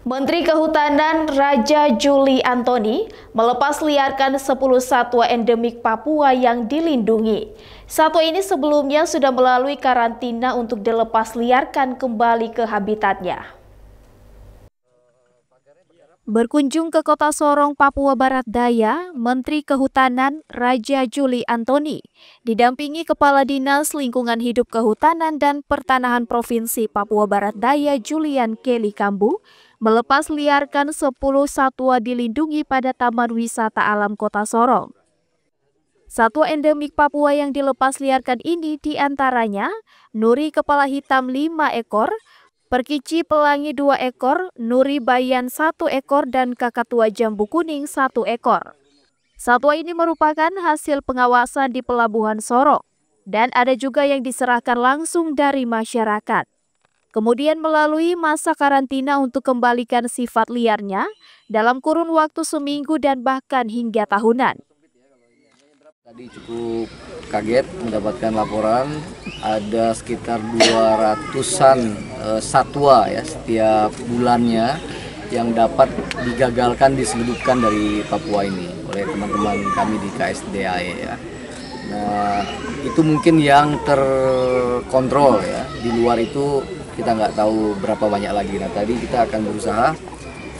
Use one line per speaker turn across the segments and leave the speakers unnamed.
Menteri Kehutanan Raja Juli Antoni melepas liarkan 10 satwa endemik Papua yang dilindungi. Satwa ini sebelumnya sudah melalui karantina untuk dilepas liarkan kembali ke habitatnya. Berkunjung ke kota Sorong, Papua Barat Daya, Menteri Kehutanan Raja Juli Antoni didampingi Kepala Dinas Lingkungan Hidup Kehutanan dan Pertanahan Provinsi Papua Barat Daya Julian Kelly Kambu melepas liarkan 10 satwa dilindungi pada Taman Wisata Alam Kota Sorong. Satwa endemik Papua yang dilepas liarkan ini diantaranya Nuri Kepala Hitam 5 ekor, Perkici Pelangi 2 ekor, Nuri Bayan 1 ekor, dan Kakatua Jambu Kuning 1 ekor. Satwa ini merupakan hasil pengawasan di Pelabuhan Sorong, dan ada juga yang diserahkan langsung dari masyarakat kemudian melalui masa karantina untuk kembalikan sifat liarnya dalam kurun waktu seminggu dan bahkan hingga tahunan.
Tadi cukup kaget mendapatkan laporan ada sekitar 200-an eh, satwa ya setiap bulannya yang dapat digagalkan diseludupkan dari Papua ini oleh teman-teman kami di KSDAE ya. Nah, itu mungkin yang terkontrol ya. Di luar itu kita nggak tahu berapa banyak lagi nah tadi kita akan berusaha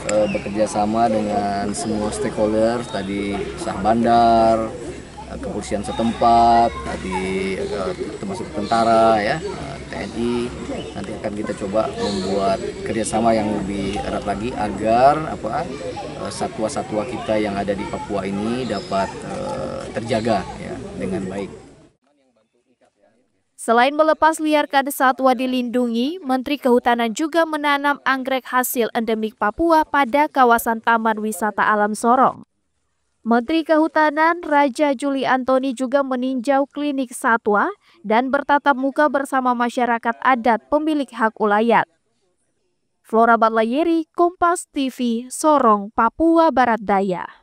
uh, bekerja sama dengan semua stakeholder tadi sah bandar eh, kepolisian setempat tadi eh, termasuk tentara ya TNI nanti akan kita coba membuat kerjasama yang lebih erat lagi agar apa satwa-satwa kita yang ada di Papua ini dapat uh, terjaga ya dengan baik.
Selain melepas liarkan satwa dilindungi, Menteri Kehutanan juga menanam anggrek hasil endemik Papua pada kawasan Taman Wisata Alam Sorong. Menteri Kehutanan Raja Juli Antoni juga meninjau klinik satwa dan bertatap muka bersama masyarakat adat pemilik hak ulayat. Flora Batlayeri, Kompas TV, Sorong, Papua Barat Daya.